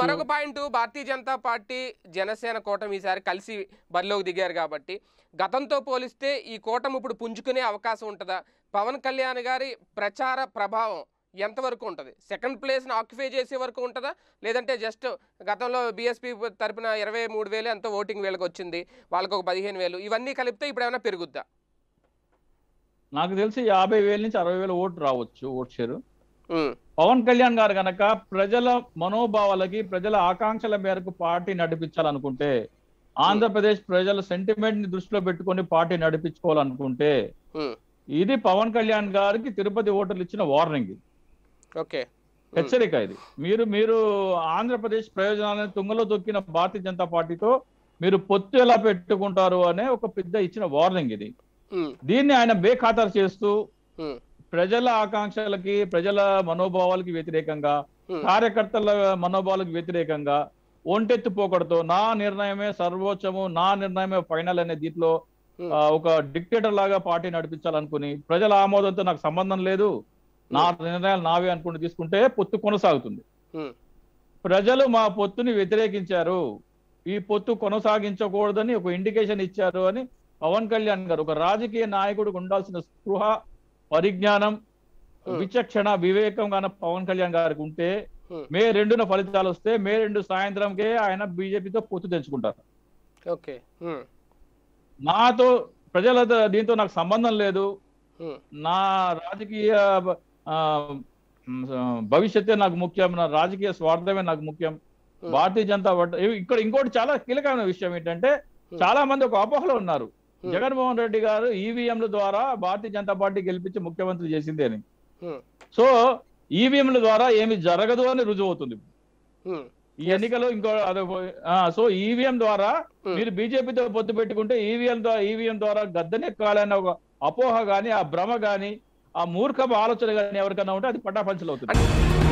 మరొక పాయింట్ భారతీయ జనతా పార్టీ జనసేన కూటమి ఈసారి కలిసి బరిలోకి దిగారు కాబట్టి గతంతో పోలిస్తే ఈ కూటమి ఇప్పుడు పుంజుకునే అవకాశం ఉంటుందా పవన్ కళ్యాణ్ గారి ప్రచార ప్రభావం ఎంతవరకు ఉంటుంది సెకండ్ ప్లేస్ని ఆక్యుపై చేసే వరకు ఉంటుందా లేదంటే జస్ట్ గతంలో బీఎస్పీ తరపున ఇరవై మూడు వేలు ఎంతో ఓటింగ్ వేలకు వచ్చింది వాళ్ళకు ఒక పదిహేను వేలు ఇవన్నీ కలిపితే ఇప్పుడు ఏమైనా పెరుగుద్దా నాకు తెలిసి యాభై వేల నుంచి అరవై వేల ఓటు రావచ్చు ఓట్ షేరు పవన్ కళ్యాణ్ గారు గనక ప్రజల మనోభావాలకి ప్రజల ఆకాంక్షల మేరకు పార్టీ నడిపించాలనుకుంటే ఆంధ్రప్రదేశ్ ప్రజల సెంటిమెంట్ ని దృష్టిలో పెట్టుకొని పార్టీ నడిపించుకోవాలనుకుంటే ఇది పవన్ కళ్యాణ్ గారికి తిరుపతి ఓటర్లు ఇచ్చిన వార్నింగ్ ఓకే హెచ్చరిక ఇది మీరు మీరు ఆంధ్రప్రదేశ్ ప్రయోజనాలను తుంగలో దొక్కిన భారతీయ జనతా పార్టీతో మీరు పొత్తు ఎలా పెట్టుకుంటారు అనే ఒక పెద్ద ఇచ్చిన వార్నింగ్ ఇది దీన్ని ఆయన బేఖాతరు చేస్తూ ప్రజల ఆకాంక్షలకి ప్రజల మనోభావాలకి వ్యతిరేకంగా కార్యకర్తల మనోభావాలకు వ్యతిరేకంగా ఒంటెత్తు పోకడతో నా నిర్ణయమే సర్వోచ్చము నా నిర్ణయమే ఫైనల్ అనే దీంట్లో ఒక డిక్టేటర్ లాగా పార్టీ నడిపించాలనుకుని ప్రజల ఆమోదంతో నాకు సంబంధం లేదు నా నిర్ణయాలు నావే అనుకుని తీసుకుంటే పొత్తు కొనసాగుతుంది ప్రజలు మా పొత్తుని వ్యతిరేకించారు ఈ పొత్తు కొనసాగించకూడదని ఒక ఇండికేషన్ ఇచ్చారు అని పవన్ కళ్యాణ్ గారు ఒక రాజకీయ నాయకుడికి ఉండాల్సిన స్పృహ పరిజ్ఞానం విచక్షణ వివేకం గాన పవన్ కళ్యాణ్ గారికి ఉంటే మే రెండున ఫలితాలు వస్తే మే రెండు సాయంత్రంకే ఆయన బీజేపీతో పొత్తు తెచ్చుకుంటారు ఓకే నాతో ప్రజల దీంతో నాకు సంబంధం లేదు నా రాజకీయ భవిష్యత్తే నాకు ముఖ్యం నా రాజకీయ స్వార్థమే నాకు ముఖ్యం భారతీయ జనతా పార్టీ ఇక్కడ ఇంకోటి చాలా కీలకమైన విషయం ఏంటంటే చాలా మంది ఒక అపోహలో ఉన్నారు Hmm. జగన్మోహన్ రెడ్డి గారు ఈవీఎంల e ద్వారా భారతీయ జనతా పార్టీ గెలిపించి ముఖ్యమంత్రి చేసింది అని hmm. సో ఈవీఎంల e ద్వారా ఏమి జరగదు అని రుజువు అవుతుంది hmm. ఈ ఎన్నికలు ఇంకో సో ఈవీఎం e ద్వారా మీరు బీజేపీతో పొత్తు పెట్టుకుంటే ఈవీఎం ద్వారా ఈవీఎం ద్వారా గద్దెనెక్కాలన్న ఒక అపోహ గాని ఆ భ్రమ గాని ఆ మూర్ఖపు ఆలోచన గాని ఎవరికన్నా ఉంటే అది పట్టాపంచలు అవుతుంది